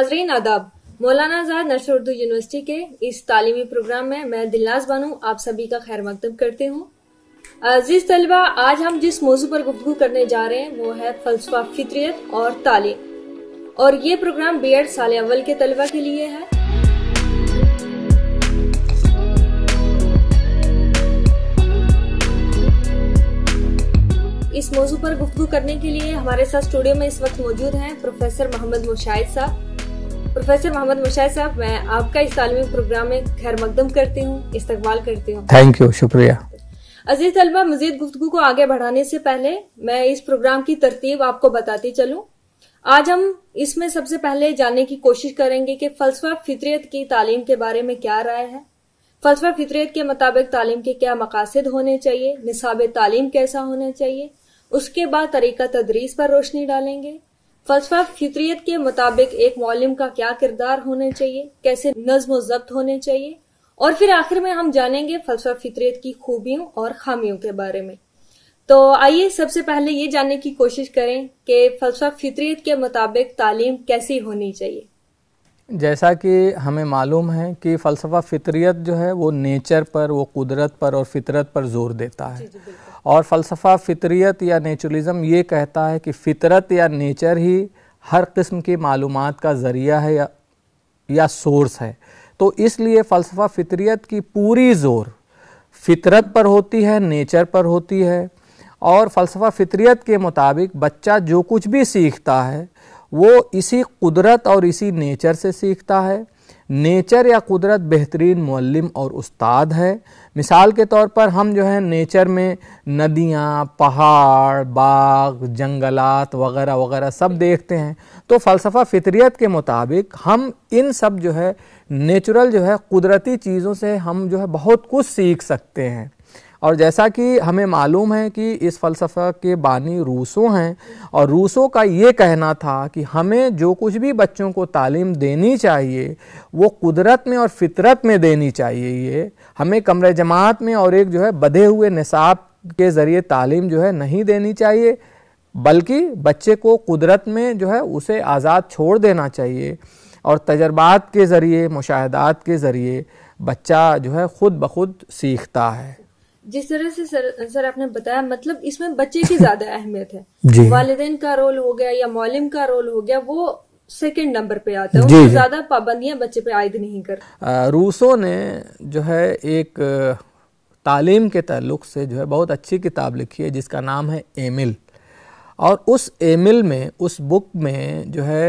नाजरीन आदाब मौलाना आजाद नशर उर्दू यूनिवर्सिटी के इस तालीमी प्रोग्राम में मैं दिलनाज बानू आप सभी का खैर मकदम करती हूँ अजीज तलबा आज हम जिस मौजू पर गुफ्तु करने जा रहे हैं वो है फलसफा फितरियत और तालीम और ये प्रोग्राम बी एड साल अव्वल के तलबा के लिए है इस मौजू पर गुफ्तु करने के लिए हमारे साथ स्टूडियो में इस वक्त मौजूद हैं प्रोफेसर मोहम्मद मुशाहिद साहब प्रोफेसर मोहम्मद मुशाह साहब मैं आपका इस तालमी प्रोग्राम में खैर मकदम करती हूँ इस्तेमाल करती हूँ थैंक यू शुक्रिया अजीज तलबा मजीद गुफ्तु को आगे बढ़ाने से पहले मैं इस प्रोग्राम की तरतीब आपको बताती चलूँ आज हम इसमें सबसे पहले जानने की कोशिश करेंगे कि फलसफा फितरियत की तालीम के बारे में क्या राय है फलसफा फितरियत के मुताबिक तालीम के क्या मकासद होने चाहिए निसाब तालीम कैसा होना चाहिए उसके बाद तरीका तदरीस पर रोशनी डालेंगे फलसफा फितरियत के मुताबिक एक मौलम का क्या किरदार होना चाहिए कैसे नज्म जब्त होने चाहिए और फिर आखिर में हम जानेंगे फलसफा फितरीत की खूबियों और खामियों के बारे में तो आइए सबसे पहले ये जानने की कोशिश करें कि फलसफा फितरियत के मुताबिक तालीम कैसी होनी चाहिए जैसा कि हमें मालूम है कि फ़लसफ़ा फितरियत जो है वो नेचर पर वो कुदरत पर और फितरत पर जोर देता है और फ़लसफ़ा फितरियत या नेचुरलिज़म ये कहता है कि फितरत या नेचर ही हर किस्म की मालूम का ज़रिया है या या सोर्स है तो इसलिए फ़लसफ़ा फितरियत की पूरी ज़ोर फितरत पर होती है नेचर पर होती है और फ़लसफ़ा फितरियत के मुताबिक बच्चा जो कुछ भी सीखता है वो इसी कुदरत और इसी नेचर से सीखता है नेचर या कुदरत बेहतरीन मल्लम और उस्ताद है मिसाल के तौर पर हम जो है नेचर में नदियाँ पहाड़ बाग जंगलात वगैरह वगैरह सब देखते हैं तो फ़लसफ़ा फितरियत के मुताबिक हम इन सब जो है नेचुरल जो है कुदरती चीज़ों से हम जो है बहुत कुछ सीख सकते हैं और जैसा कि हमें मालूम है कि इस फ़लसफ़ा के बानी रूसों हैं और रूसों का ये कहना था कि हमें जो कुछ भी बच्चों को तालीम देनी चाहिए वो कुदरत में और फितरत में देनी चाहिए ये हमें कमरे जमात में और एक जो है बधे हुए निसाब के ज़रिए तालीम जो है नहीं देनी चाहिए बल्कि बच्चे को कुदरत में जो है उसे आज़ाद छोड़ देना चाहिए और तजर्बात के ज़रिए मुशाहदात के ज़रिए बच्चा जो है ख़ुद ब खुद सीखता है जिस तरह से सर सर आपने बताया मतलब इसमें बच्चे की ज्यादा अहमियत है वालदेन का रोल हो गया या मौलिम का रोल हो गया वो सेकेंड नंबर पे आता है उनको ज्यादा पाबंदियां बच्चे पे आयद नहीं कर रूसों ने जो है एक तालीम के तल्लुक से जो है बहुत अच्छी किताब लिखी है जिसका नाम है एमिल और उस एमिल में उस बुक में जो है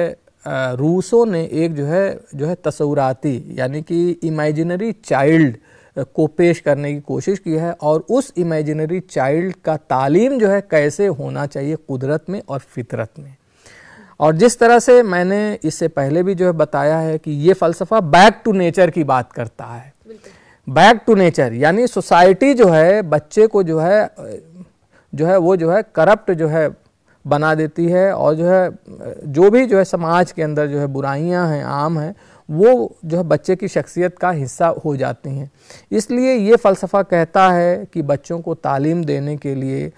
रूसों ने एक जो है जो है तस्वुराती यानी कि इमेजिनरी चाइल्ड को पेश करने की कोशिश की है और उस इमेजिनरी चाइल्ड का तालीम जो है कैसे होना चाहिए कुदरत में और फितरत में और जिस तरह से मैंने इससे पहले भी जो है बताया है कि ये फ़लसफ़ा बैक टू नेचर की बात करता है बैक टू नेचर यानी सोसाइटी जो है बच्चे को जो है जो है वो जो है करप्ट जो है बना देती है और जो है जो भी जो है समाज के अंदर जो है बुराइयां हैं आम हैं वो जो है बच्चे की शख्सियत का हिस्सा हो जाती हैं इसलिए ये फ़लसफ़ा कहता है कि बच्चों को तालीम देने के लिए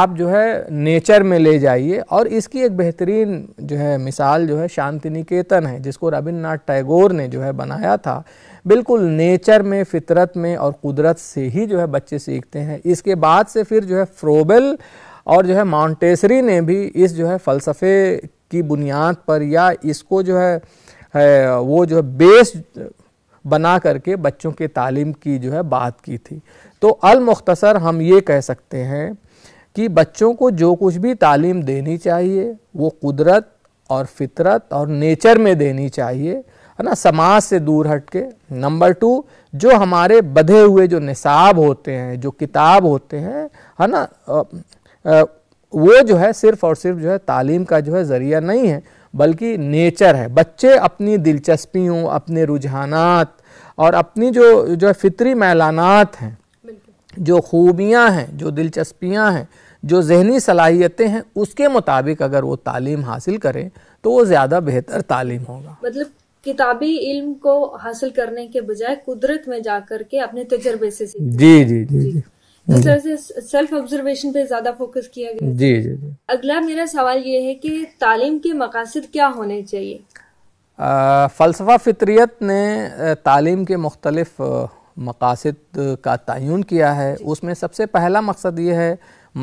आप जो है नेचर में ले जाइए और इसकी एक बेहतरीन जो है मिसाल जो है शांति निकेतन है जिसको रविन्द्रनाथ टैगोर ने जो है बनाया था बिल्कुल नेचर में फितरत में और कुदरत से ही जो है बच्चे सीखते हैं इसके बाद से फिर जो है फ्रोबेल और जो है माउंटेसरी ने भी इस जो है फ़लसफ़े की बुनियाद पर या इसको जो है है वो जो है बेस बना करके बच्चों के तालीम की जो है बात की थी तो अलमुख्तसर हम ये कह सकते हैं कि बच्चों को जो कुछ भी तालीम देनी चाहिए वो कुदरत और फितरत और नेचर में देनी चाहिए है ना समाज से दूर हट के नंबर टू जो हमारे बधे हुए जो निसाब होते हैं जो किताब होते हैं है ना वो जो है सिर्फ़ और सिर्फ जो है तालीम का जो है ज़रिया नहीं है बल्कि नेचर है बच्चे अपनी दिलचस्पियों अपने रुझानात और अपनी जो जो फितरी मैलानात हैं जो खूबियां हैं जो दिलचस्पियां हैं जो जहनी सलाहियतें हैं उसके मुताबिक अगर वो तालीम हासिल करें तो वो ज़्यादा बेहतर तालीम होगा मतलब किताबी इल्म को हासिल करने के बजाय कुदरत में जाकर के अपने तजर्बे से जी जी जी, जी, जी। तरह से सेल्फ ऑब्जर्वेशन पे ज्यादा फोकस किया गया जी जी जी अगला मेरा सवाल ये है कि तालीम के मकासद क्या होने चाहिए फलसफा फितरीत ने तालीम के मुख्तलफ मकासद का तयन किया है उसमें सबसे पहला मकसद ये है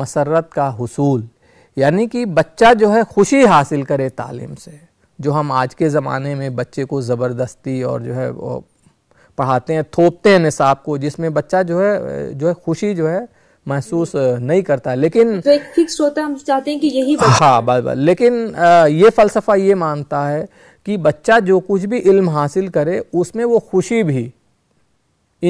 मसरत का हसूल यानी कि बच्चा जो है खुशी हासिल करे तालीम से जो हम आज के ज़माने में बच्चे को ज़बरदस्ती और जो है पढ़ाते हैं थोपते हैं निसाब को जिसमें बच्चा जो है जो है खुशी जो है महसूस नहीं करता लेकिन तो एक फिक्स होता है हम चाहते हैं कि यही हाँ बात बात लेकिन ये फ़लसफ़ा ये मानता है कि बच्चा जो कुछ भी इल्म हासिल करे उसमें वो खुशी भी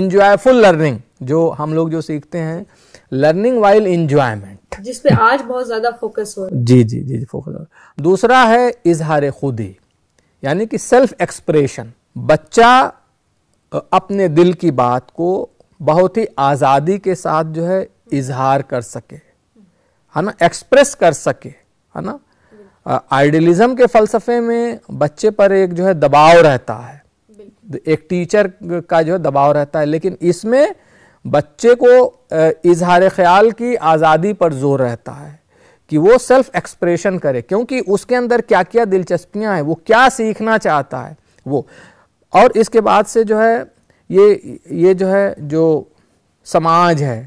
इंजॉयफुल लर्निंग जो हम लोग जो सीखते हैं लर्निंग वाइल इंजॉयमेंट जिस पे आज बहुत ज़्यादा फोकस हो जी जी जी फोकस हो दूसरा है इजहार खुदी यानी कि सेल्फ एक्सप्रेशन बच्चा अपने दिल की बात को बहुत ही आज़ादी के साथ जो है इजहार कर सके है ना एक्सप्रेस कर सके है ना आइडियलिज्म के फलसफे में बच्चे पर एक जो है दबाव रहता है एक टीचर का जो है दबाव रहता है लेकिन इसमें बच्चे को इजहार ख्याल की आज़ादी पर जोर रहता है कि वो सेल्फ एक्सप्रेशन करे क्योंकि उसके अंदर क्या क्या दिलचस्पियां हैं वो क्या सीखना चाहता है वो और इसके बाद से जो है ये ये जो है जो समाज है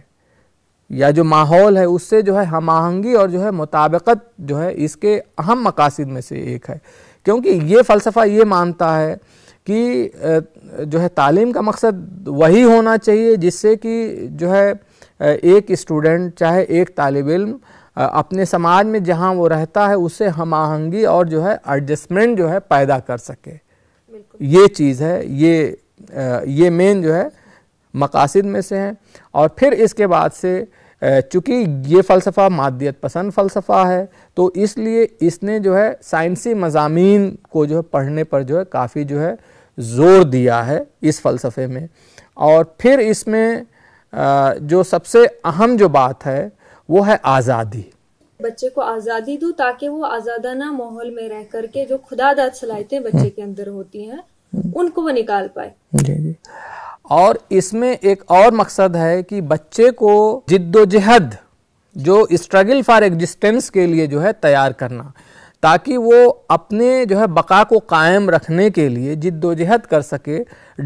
या जो माहौल है उससे जो है हम आहंगी और जो है मुताबकत जो है इसके अहम मकासद में से एक है क्योंकि ये फ़लसफ़ा ये मानता है कि जो है तालीम का मकसद वही होना चाहिए जिससे कि जो है एक स्टूडेंट चाहे एक तालब इम अपने समाज में जहाँ वो रहता है उससे हम आहंगी और जो है एडजस्टमेंट जो है पैदा कर सके ये चीज़ है ये ये मेन जो है मकासद में से हैं और फिर इसके बाद से चूँकि ये फ़लसफ़ा मादियत पसंद फ़लसफ़ा है तो इसलिए इसने जो है साइंसी मजामी को जो है पढ़ने पर जो है काफ़ी जो है ज़ोर दिया है इस फ़लसफ़े में और फिर इसमें जो सबसे अहम जो बात है वो है आज़ादी बच्चे को आज़ादी दू ताकि वो आज़ादाना माहौल में रह करके जो खुदादाद सलाहियतें बच्चे के अंदर होती हैं उनको वो निकाल पाए और इसमें एक और मकसद है कि बच्चे को जिद्दोजहद जो स्ट्रगल फॉर एग्जिस्टेंस के लिए जो है तैयार करना ताकि वो अपने जो है बका को कायम रखने के लिए जिद्दोजहद कर सके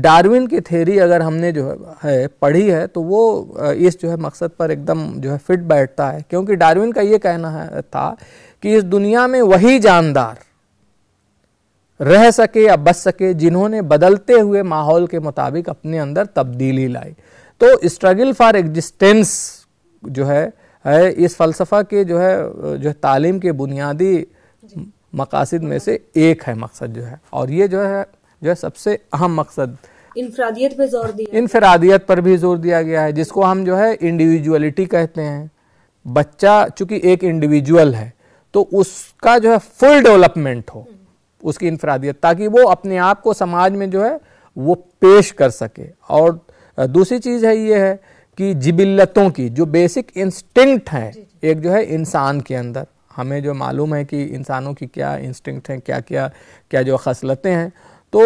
डार्विन की थेरी अगर हमने जो है पढ़ी है तो वो इस जो है मकसद पर एकदम जो है फिट बैठता है क्योंकि डार्विन का ये कहना है था कि इस दुनिया में वही जानदार रह सके या बच सके जिन्होंने बदलते हुए माहौल के मुताबिक अपने अंदर तब्दीली लाई तो स्ट्रगल फॉर एग्जिस्टेंस जो है है इस फ़लसफ़ा के जो है जो है तालीम के बुनियादी मकासद में से एक है मकसद जो है और ये जो है जो है सबसे अहम मकसद इनफरादियत पर जोर दिया इनफरादियत पर भी जोर दिया गया है जिसको हम जो है इंडिविजुअलिटी कहते हैं बच्चा चूंकि एक इंडिविजुअल है तो उसका जो है फुल डेवलपमेंट हो उसकी इनफरादियत ताकि वो अपने आप को समाज में जो है वो पेश कर सके और दूसरी चीज़ है ये है कि जिबिल्लतों की जो बेसिक इंस्टिंक्ट है एक जो है इंसान के अंदर हमें जो मालूम है कि इंसानों की क्या इंस्टिंक्ट हैं क्या क्या क्या जो खसलतें हैं तो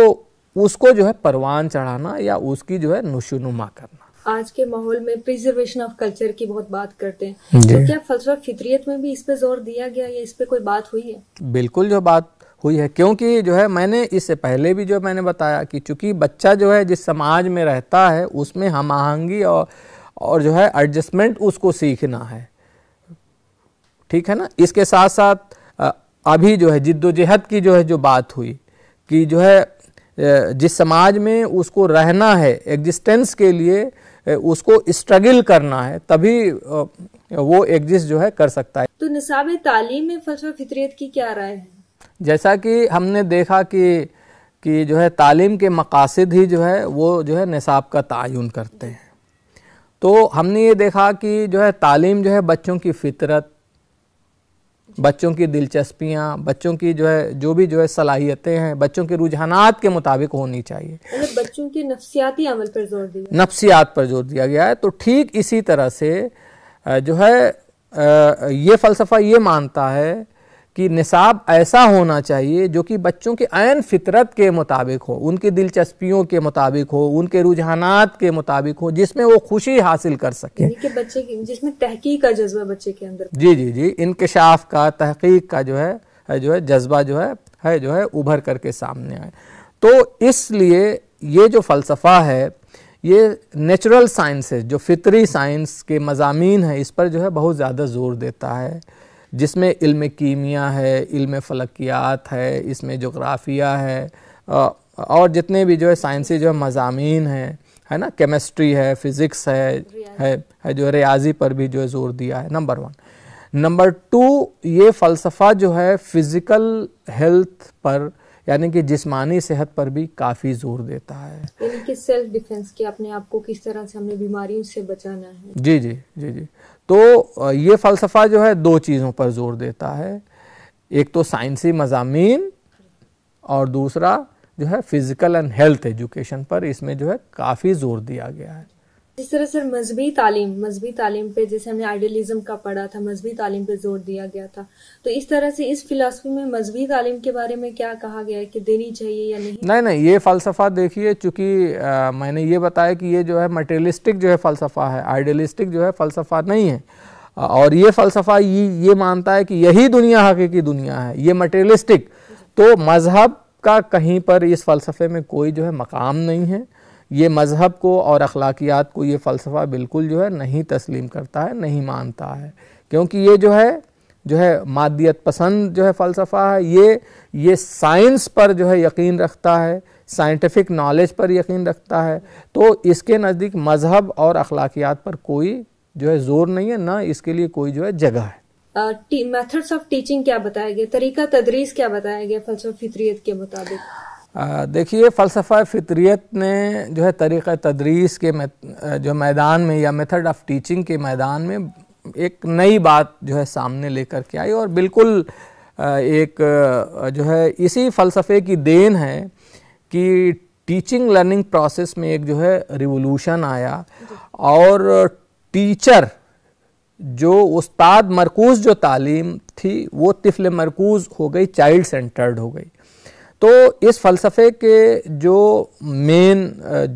उसको जो है परवान चढ़ाना या उसकी जो है नशोनुमा करना आज के माहौल में प्रिजर्वेशन ऑफ कल्चर की बहुत बात करते हैं तो क्या फलसफा फितरियत में भी इस पे जोर दिया गया या इस पे कोई बात हुई है बिल्कुल जो बात हुई है क्योंकि जो है मैंने इससे पहले भी जो मैंने बताया कि चूंकि बच्चा जो है जिस समाज में रहता है उसमें हम आहंगी और और जो है एडजस्टमेंट उसको सीखना है ठीक है ना इसके साथ साथ अभी जो है जिद्दोजहद की जो है जो बात हुई कि जो है जिस समाज में उसको रहना है एग्जिस्टेंस के लिए उसको स्ट्रगल करना है तभी वो एग्जिस्ट जो है कर सकता है तो निसाब तालीम में फलसफा फितरियत की क्या राय है जैसा कि हमने देखा कि कि जो है तालीम के मकासद ही जो है वो जो है निसाब का तयन करते हैं तो हमने ये देखा कि जो है तालीम जो है बच्चों की फितरत बच्चों की दिलचस्पियाँ बच्चों की जो है जो भी जो है सलाहियतें हैं बच्चों के रुझानात के मुताबिक होनी चाहिए मतलब बच्चों की नफसियाती अमल पर जोर दिया नफसियात पर जोर दिया गया है तो ठीक इसी तरह से जो है ये फ़लसफ़ा ये मानता है कि निसाब ऐसा होना चाहिए जो कि बच्चों के आयन फितरत के मुताबिक हो उनकी दिलचस्पियों के मुताबिक हो उनके रुझानात के मुताबिक हो जिसमें वो खुशी हासिल कर सके बच्चे की जिसमें तहकीक का जज्बा बच्चे के अंदर जी जी जी इंकशाफ का तहकीक का जो है, है जो है जज्बा जो है है जो है उभर करके सामने आए तो इसलिए ये जो फ़लसफ़ा है ये नेचुरल साइंसेज जो फितरी साइंस के मजामी हैं इस पर जो है बहुत ज़्यादा ज़ोर देता है जिसमें इल्म कीमिया है इल्म फलकियात है इसमें जोग्राफिया है और जितने भी जो है साइंसी जो है मजामी हैं है ना केमिस्ट्री है फिज़िक्स है है, है जो रियाजी पर भी जो है ज़ोर दिया है नंबर वन नंबर टू ये फ़लसफ़ा जो है फ़िज़िकल हेल्थ पर यानी कि जिस्मानी सेहत पर भी काफ़ी ज़ोर देता है यानी कि सेल्फ डिफेंस के अपने आप को किस तरह से हमें बीमारियों से बचाना है जी जी जी जी तो ये फ़लसफ़ा जो है दो चीज़ों पर जोर देता है एक तो साइंसी मजामी और दूसरा जो है फिज़िकल एंड हेल्थ एजुकेशन पर इसमें जो है काफ़ी ज़ोर दिया गया है जिस तरह सर मजहबी तालीम मजहबी तालीम पे जैसे हमने आइडियलिज्म का पढ़ा था मजहबी तालीम पे जोर दिया गया था तो इस तरह से इस फिलासफी में मजहबी तालीम के बारे में क्या कहा गया है कि देनी चाहिए या नहीं नहीं नहीं ये फ़लसफ़ा देखिए चूंकि मैंने ये बताया कि ये जो है मटेरियलिस्टिक जो है फ़लसफ़ा है आइडियलिस्टिक जो है फ़लसफ़ा नहीं है और ये फ़लसफ़ा ये ये मानता है कि यही दुनिया हकीकी दुनिया है ये मटेरियलिस्टिक तो मज़हब का कहीं पर इस फ़लसफ़े में कोई जो है मकाम नहीं है ये मज़हब को और अखलाकियात को ये फ़लसफ़ा बिल्कुल जो है नहीं तस्लीम करता है नहीं मानता है क्योंकि ये जो है जो है मादियत पसंद जो है फ़लसफ़ा है ये ये साइंस पर जो है यकीन रखता है साइंटिफिक नॉलेज पर यकीन रखता है तो इसके नज़दीक मज़हब और अखलाकियात पर कोई जो है ज़ोर नहीं है ना इसके लिए कोई जो है जगह है मेथड्स ऑफ टीचिंग क्या बताया गया तरीका तदरीस क्या बताया गया फलसफ फितरीत के मुताबिक देखिए फ़लसफ़ा फितरीत ने जो है तरीक़ तदरीस के जो मैदान में या मेथड ऑफ़ टीचिंग के मैदान में एक नई बात जो है सामने लेकर के आई और बिल्कुल एक जो है इसी फ़लसफ़े की देन है कि टीचिंग लर्निंग प्रोसेस में एक जो है रिवोल्यूशन आया और टीचर जो उस्ताद मरकूज़ जो तालीम थी वो तिफल मरकूज़ हो गई चाइल्ड सेंटर्ड हो गई तो इस फ़लसफ़े के जो मेन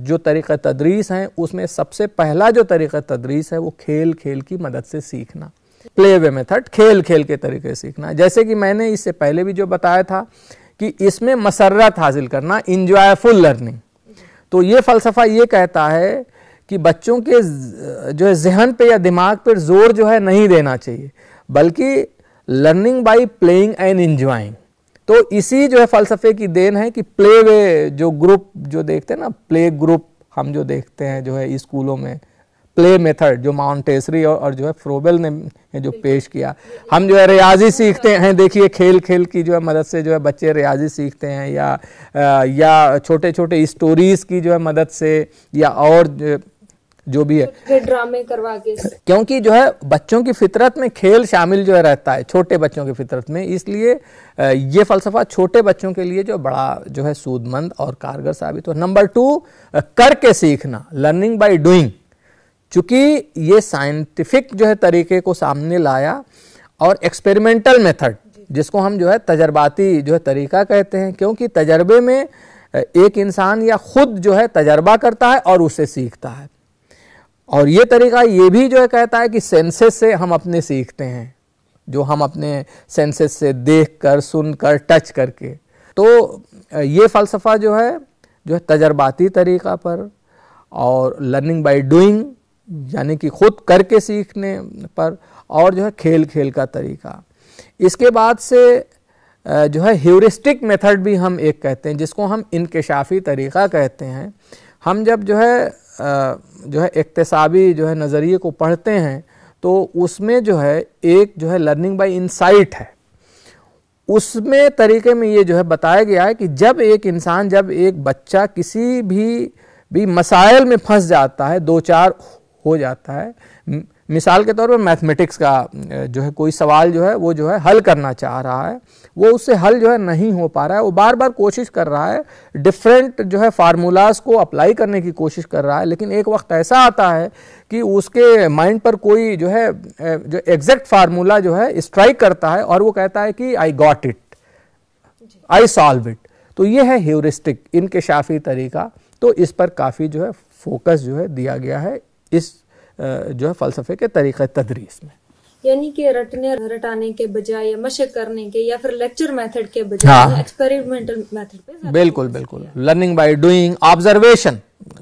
जो तरीक़ तदरीस हैं उसमें सबसे पहला जो तरीक़ तदरीस है वो खेल खेल की मदद से सीखना प्ले वे मेथड खेल खेल के तरीके सीखना जैसे कि मैंने इससे पहले भी जो बताया था कि इसमें मसरत हासिल करना इंजॉयफुल लर्निंग तो ये फ़लसफ़ा ये कहता है कि बच्चों के जो है जहन पे या दिमाग पर जोर जो है नहीं देना चाहिए बल्कि learning by playing and enjoying तो इसी जो है फलसफे की देन है कि प्ले वे जो ग्रुप जो देखते हैं ना प्ले ग्रुप हम जो देखते हैं जो है स्कूलों में प्ले मेथड जो माउंटेसरी और, और जो है फ्रोबेल ने जो पेश किया हम जो है रियाजी सीखते हैं देखिए खेल खेल की जो है मदद से जो है बच्चे रियाजी सीखते हैं या या छोटे छोटे स्टोरीज़ की जो है मदद से या और जो भी है ड्रामे करवा के क्योंकि जो है बच्चों की फितरत में खेल शामिल जो है रहता है छोटे बच्चों की फितरत में इसलिए ये फलसफा छोटे बच्चों के लिए जो बड़ा जो है सूदमंद और कारगर साबित हो नंबर टू करके सीखना लर्निंग बाय डूइंग चूंकि ये साइंटिफिक जो है तरीके को सामने लाया और एक्सपेरिमेंटल मेथड जिसको हम जो है तजर्बाती जो है तरीका कहते हैं क्योंकि तजर्बे में एक इंसान या खुद जो है तजर्बा करता है और उसे सीखता है और ये तरीका ये भी जो है कहता है कि सेंसेस से हम अपने सीखते हैं जो हम अपने सेंसेस से देख कर सुन कर टच करके तो ये फ़लसफ़ा जो है जो है तजर्बाती तरीक़ा पर और लर्निंग बाय डूइंग यानी कि खुद करके सीखने पर और जो है खेल खेल का तरीका इसके बाद से जो है ह्यूरिस्टिक मेथड भी हम एक कहते हैं जिसको हम इनकशाफी तरीक़ा कहते हैं हम जब जो है जो है इकतसाबी जो है नज़रिए को पढ़ते हैं तो उसमें जो है एक जो है लर्निंग बाय इंसाइट है उसमें तरीके में ये जो है बताया गया है कि जब एक इंसान जब एक बच्चा किसी भी भी मसाइल में फंस जाता है दो चार हो जाता है मिसाल के तौर पर मैथमेटिक्स का जो है कोई सवाल जो है वो जो है हल करना चाह रहा है वो उससे हल जो है नहीं हो पा रहा है वो बार बार कोशिश कर रहा है डिफरेंट जो है फार्मूलाज़ को अप्लाई करने की कोशिश कर रहा है लेकिन एक वक्त ऐसा आता है कि उसके माइंड पर कोई जो है जो एग्जैक्ट फार्मूला जो है स्ट्राइक करता है और वो कहता है कि I got it I solve it तो ये है ह्यूरिस्टिक शाफी तरीका तो इस पर काफ़ी जो है फोकस जो है दिया गया है इस जो है फ़लसफ़े के तरीक़ तदरीस में यानी कि रटने रटाने के बजाय या मशक करने के या फिर लेक्चर मेथड के बजाय हाँ। एक्सपेरिमेंटल मेथड पे बिल्कुल बिल्कुल लर्निंग बाय डूइंग ऑब्जर्वेशन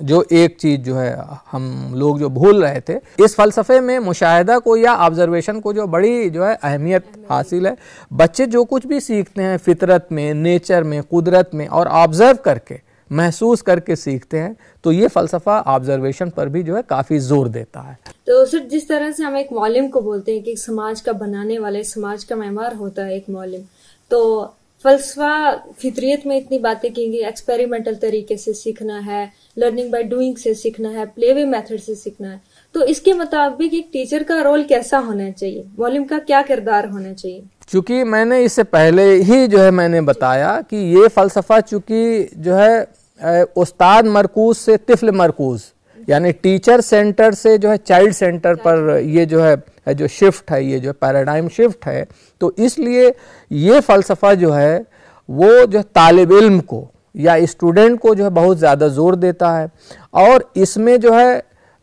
जो एक चीज जो है हम लोग जो भूल रहे थे इस फलसफे में मुशाहिदा को या ऑब्जर्वेशन को जो बड़ी जो है अहमियत हासिल है बच्चे जो कुछ भी सीखते हैं फितरत में नेचर में कुदरत में और ऑब्जर्व करके महसूस करके सीखते हैं तो ये फ़लसफ़ा ऑब्जर्वेशन पर भी जो है काफ़ी ज़ोर देता है तो सर जिस तरह से हम एक मौलिम को बोलते हैं कि एक समाज का बनाने वाले समाज का मेहमान होता है एक मौलिम तो फलसफा फितरियत में इतनी बातें की गई एक्सपेरिमेंटल तरीके से सीखना है लर्निंग बाय डूइंग से सीखना है प्ले वे मेथड से सीखना है तो इसके मुताबिक एक टीचर का रोल कैसा होना चाहिए वॉल्यूम का क्या किरदार होना चाहिए चूँकि मैंने इससे पहले ही जो है मैंने बताया कि ये फ़लसफ़ा चूँकि जो है उस्ताद मरकूज से तिफल मरकूज़ यानी टीचर सेंटर से जो है चाइल्ड सेंटर पर ये जो है जो शिफ्ट है ये जो पैराडाइम शिफ्ट है तो इसलिए ये फ़लसफ़ा जो है वो जो तालब इल्म को या स्टूडेंट को जो है बहुत ज़्यादा ज़ोर देता है और इसमें जो है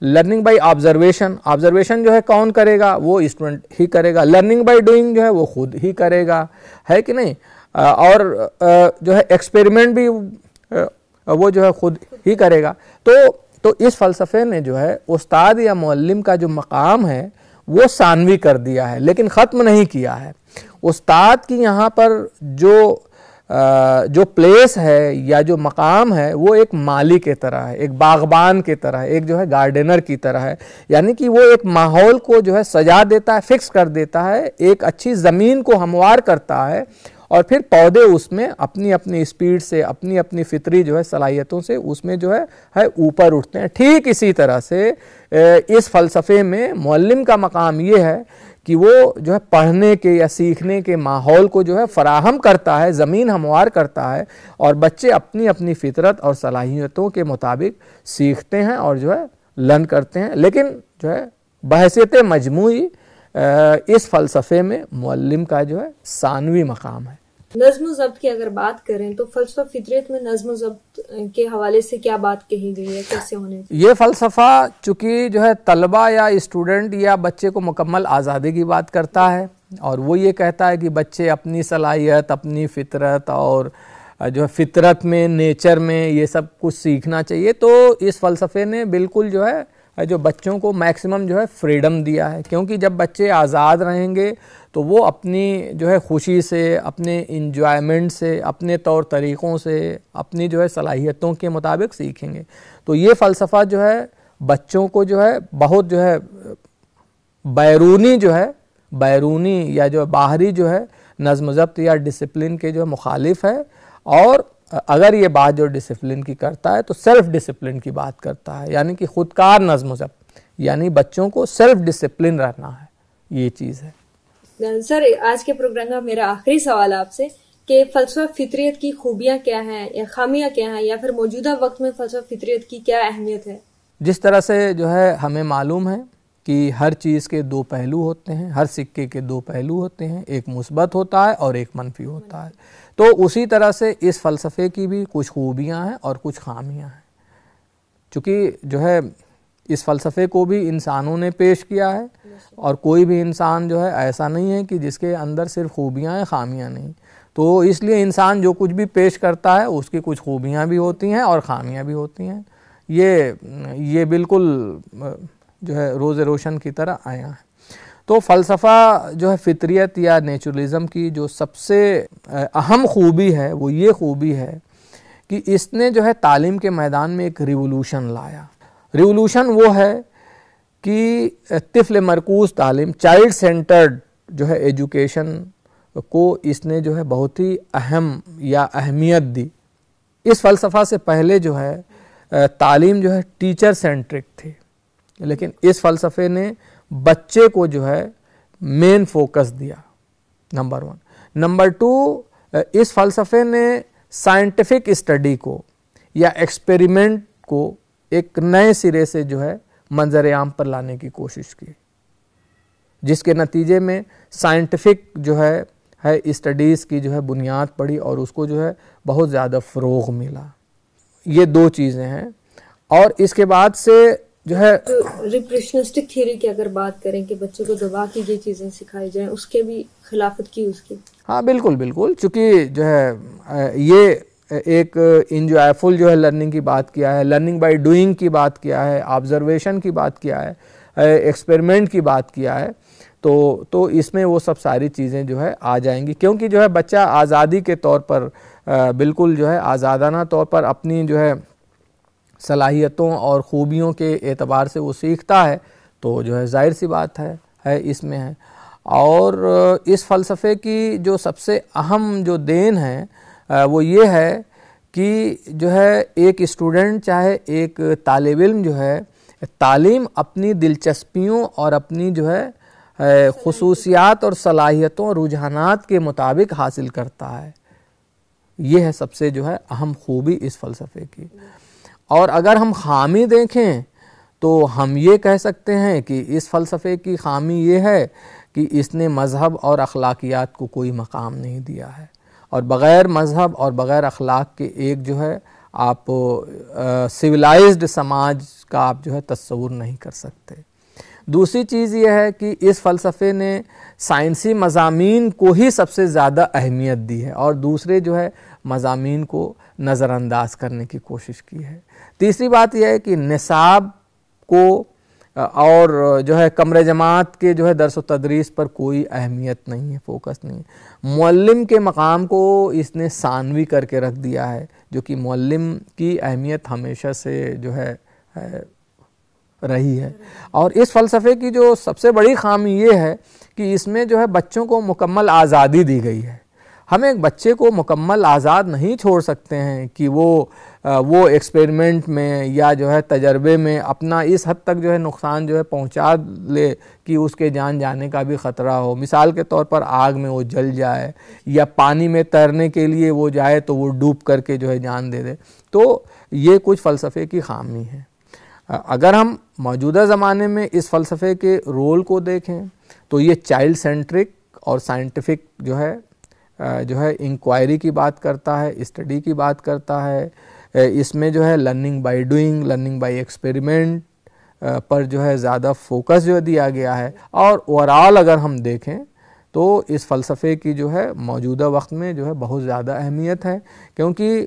लर्निंग बाय ऑब्जर्वेशन ऑब्जर्वेशन जो है कौन करेगा वो स्टूडेंट ही करेगा लर्निंग बाय डूइंग जो है वो खुद ही करेगा है कि नहीं और जो है एक्सपेरिमेंट भी वो जो है खुद ही करेगा तो तो इस फलसफे ने जो है उस्ताद या मल्लम का जो मकाम है वो सानवी कर दिया है लेकिन ख़त्म नहीं किया है उस्ताद की यहाँ पर जो जो प्लेस है या जो मकाम है वो एक माली के तरह है एक बागबान के तरह है एक जो है गार्डनर की तरह है यानी कि वो एक माहौल को जो है सजा देता है फिक्स कर देता है एक अच्छी ज़मीन को हमवार करता है और फिर पौधे उसमें अपनी अपनी स्पीड से अपनी अपनी फितरी जो है सलाहियतों से उसमें जो है है ऊपर उठते हैं ठीक इसी तरह से इस फ़लसफ़े में मौलम का मकाम ये है कि वो जो है पढ़ने के या सीखने के माहौल को जो है फराहम करता है ज़मीन हमवार करता है और बच्चे अपनी अपनी फितरत और सलाहियतों के मुताबिक सीखते हैं और जो है लर्न करते हैं लेकिन जो है बहसीत मजमू इस फ़लसफ़े में मल्लम का जो है सानवी मकाम है नज्म जब्त की अगर बात करें तो फलसफा फितरत में नज्म जब्त के हवाले से क्या बात कही गई है कैसे होने ये फलसफा चूँकि जो है तलबा या स्टूडेंट या बच्चे को मुकम्मल आज़ादी की बात करता है और वो ये कहता है कि बच्चे अपनी सलाहियत अपनी फितरत और जो है फितरत में नेचर में ये सब कुछ सीखना चाहिए तो इस फ़लसफ़े ने बिल्कुल जो है जो बच्चों को मैक्सिमम जो है फ्रीडम दिया है क्योंकि जब बच्चे आज़ाद रहेंगे तो वो अपनी जो है खुशी से अपने इन्जॉयमेंट से अपने तौर तरीक़ों से अपनी जो है सलाहियतों के मुताबिक सीखेंगे तो ये फ़लसफ़ा जो है बच्चों को जो है बहुत जो है बैरूनी जो है बैरूनी या जो बाहरी जो है नज़म जब्त या डिसिप्लिन के जो है मुखालिफ है और अगर ये बात जो डिसिप्लिन की करता है तो सेल्फ़ डिसिप्लिन की बात करता है यानी कि ख़ुदकार नज़म जब्त यानी बच्चों को सेल्फ़ डिसिप्लिन रहना है ये चीज़ है सर आज के प्रोग्राम का मेरा आखिरी सवाल आपसे कि फलसफा फितरियत की खूबियाँ क्या हैं या खामियाँ क्या हैं या फिर मौजूदा वक्त में फलसफा फितरियत की क्या अहमियत है जिस तरह से जो है हमें मालूम है कि हर चीज़ के दो पहलू होते हैं हर सिक्के के दो पहलू होते हैं एक मुस्बत होता है और एक मनफी होता है तो उसी तरह से इस फ़लसफ़े की भी कुछ खूबियाँ हैं और कुछ खामियाँ हैं चूँकि जो है इस फ़लसफ़े को भी इंसानों ने पेश किया है और कोई भी इंसान जो है ऐसा नहीं है कि जिसके अंदर सिर्फ खूबियाँ हैं खामियाँ नहीं तो इसलिए इंसान जो कुछ भी पेश करता है उसकी कुछ खूबियाँ भी होती हैं और ख़ामियाँ भी होती हैं ये ये बिल्कुल जो है रोज़ रोशन की तरह आया है तो फ़लसफ़ा जो है फितरियत या नेचुरलिज़म की जो सबसे अहम खूबी है वो ये खूबी है कि इसने जो है तालीम के मैदान में एक रिवोल्यूशन लाया रिवोल्यूशन वो है कि तिफल मरकूज तालीम चाइल्ड सेंटर्ड जो है एजुकेशन को इसने जो है बहुत ही अहम या अहमियत दी इस फ़लसफ़ा से पहले जो है तालीम जो है टीचर सेंट्रिक थी लेकिन इस फ़लसफ़े ने बच्चे को जो है मेन फोकस दिया नंबर वन नंबर टू इस फ़लसफ़े ने साइंटिफिक स्टडी को या एक्सपेरिमेंट को एक नए सिरे से जो है मंजर आम पर लाने की कोशिश की जिसके नतीजे में साइंटिफिक जो है है स्टडीज़ की जो है बुनियाद पड़ी और उसको जो है बहुत ज़्यादा फ़रोग मिला ये दो चीज़ें हैं और इसके बाद से जो है तो रिप्रेशनिस्टिक थ्योरी की अगर बात करें कि बच्चों को दबा की ये चीज़ें सिखाई जाएं उसके भी खिलाफत की उसकी हाँ बिल्कुल बिल्कुल चूँकि जो है ये एक इंजॉयफुल जो है लर्निंग की बात किया है लर्निंग बाय डूइंग की बात किया है ऑब्जर्वेशन की बात किया है एक्सपेरिमेंट की बात किया है तो तो इसमें वो सब सारी चीज़ें जो है आ जाएंगी क्योंकि जो है बच्चा आज़ादी के तौर पर आ, बिल्कुल जो है आज़ादाना तौर पर अपनी जो है सलाहियतों और ख़ूबियों के एतबार से वो सीखता है तो जो है जाहिर सी बात है है इसमें है और इस फ़लसफ़े की जो सबसे अहम जो देन है वो ये है कि जो है एक स्टूडेंट चाहे एक तालब इम जो है तालीम अपनी दिलचस्पियों और अपनी जो है खसूसियात और सलाहियतों रुझानात के मुताबिक हासिल करता है ये है सबसे जो है अहम खूबी इस फ़लसफ़े की और अगर हम खामी देखें तो हम ये कह सकते हैं कि इस फ़लसफ़े की खामी ये है कि इसने मज़हब और अखलाकियात को कोई मकाम नहीं दिया है और बग़ैर मज़हब और बग़ैर अखलाक के एक जो है आप सिविलाइज्ड समाज का आप जो है तस्वूर नहीं कर सकते दूसरी चीज़ यह है कि इस फ़लसफ़े ने साइंसी मजामी को ही सबसे ज़्यादा अहमियत दी है और दूसरे जो है मजामी को नज़रअंदाज करने की कोशिश की है तीसरी बात यह है कि निसाब को और जो है कमर जमात के जो है दरस तदरीस पर कोई अहमियत नहीं है फोकस नहीं है मल्लम के मकाम को इसने सानवी करके रख दिया है जो कि मल्लम की अहमियत हमेशा से जो है, है रही है और इस फ़लसफ़े की जो सबसे बड़ी खामी ये है कि इसमें जो है बच्चों को मुकम्मल आज़ादी दी गई है हम एक बच्चे को मुकम्मल आज़ाद नहीं छोड़ सकते हैं कि वो वो एक्सपेरिमेंट में या जो है तजर्बे में अपना इस हद तक जो है नुकसान जो है पहुंचा ले कि उसके जान जाने का भी ख़तरा हो मिसाल के तौर पर आग में वो जल जाए या पानी में तैरने के लिए वो जाए तो वो डूब करके जो है जान दे दे तो ये कुछ फ़लसफ़े की खामी है अगर हम मौजूदा ज़माने में इस फ़लसफ़े के रोल को देखें तो ये चाइल्ड सेंट्रिक और साइंटिफिक जो है जो है इंक्वायरी की बात करता है स्टडी की बात करता है इसमें जो है learning by doing learning by experiment पर जो है ज़्यादा फोकस जो दिया गया है और ओवरऑल अगर हम देखें तो इस फ़लसफ़े की जो है मौजूदा वक्त में जो है बहुत ज़्यादा अहमियत है क्योंकि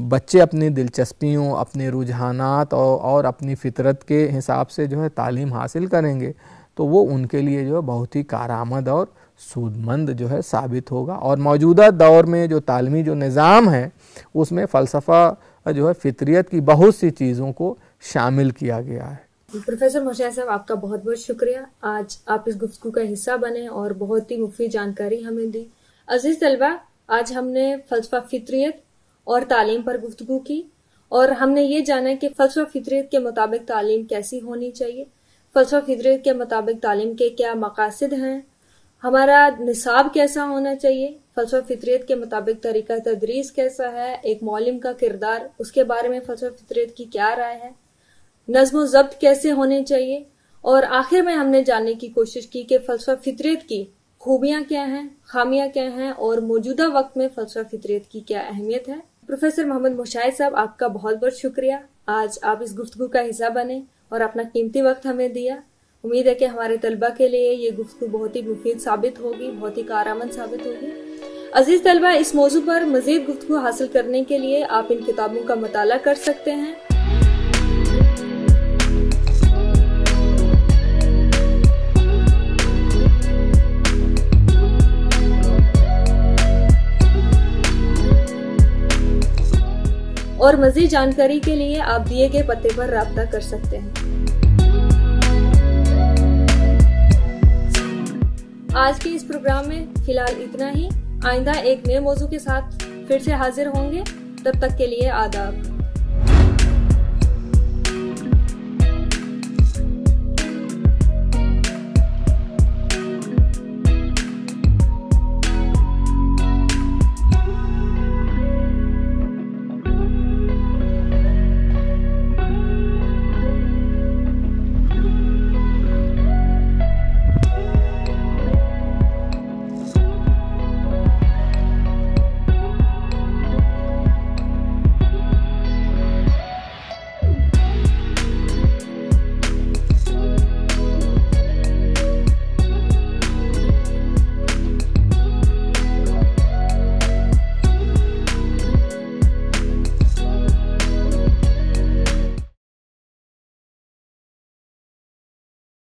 बच्चे अपनी दिलचस्पियों अपने रुझानात और, और अपनी फितरत के हिसाब से जो है तालीम हासिल करेंगे तो वो उनके लिए जो है बहुत ही कारामद और सूदमंद जो है साबित होगा और मौजूदा दौर में जो तालमी जो निज़ाम है उसमें फ़लसफ़ा जो है फितरियत की बहुत सी चीज़ों को शामिल किया गया है प्रोफेसर मोशा साहब आपका बहुत बहुत शुक्रिया आज आप इस गुफ्तु का हिस्सा बने और बहुत ही मुफी जानकारी हमें दी अजीज तलबा आज हमने फलसफा फितरियत और तालीम पर गुफ्तु की और हमने ये जाना कि फलसफा फितरियत के मुताबिक तालीम कैसी होनी चाहिए फलसफा फितरियत के मुताबिक तालीम के क्या मकासद हैं हमारा निसाब कैसा होना चाहिए फलसफा फितरीत के मुताबिक तरीका तदरीस कैसा है एक मौलिम का किरदार उसके बारे में फलसफा फितरीत की क्या राय है नज्म जब्त कैसे होने चाहिए और आखिर में हमने जानने की कोशिश की कि फलसफा फितरीत की खूबियाँ क्या हैं खामियाँ क्या हैं और मौजूदा वक्त में फलसफा फितरीत की क्या अहमियत है प्रोफेसर मोहम्मद मुशाहिद साहब आपका बहुत बहुत शुक्रिया आज आप इस गुफ्तगु का हिस्सा बने और अपना कीमती वक्त हमें दिया उम्मीद है कि हमारे तलबा के लिए ये गुफ्तु बहुत ही मुफीद साबित होगी बहुत ही कारामंद साबित होगी अजीज़ तलबा इस मौजू पर मज़ीद गुफ्तु हासिल करने के लिए आप इन किताबों का मताल कर सकते हैं और मज़ीद जानकारी के लिए आप दिए गए पते पर रबता कर सकते हैं आज के इस प्रोग्राम में फिलहाल इतना ही आइंदा एक नए मौजू के साथ फिर से हाजिर होंगे तब तक के लिए आदाब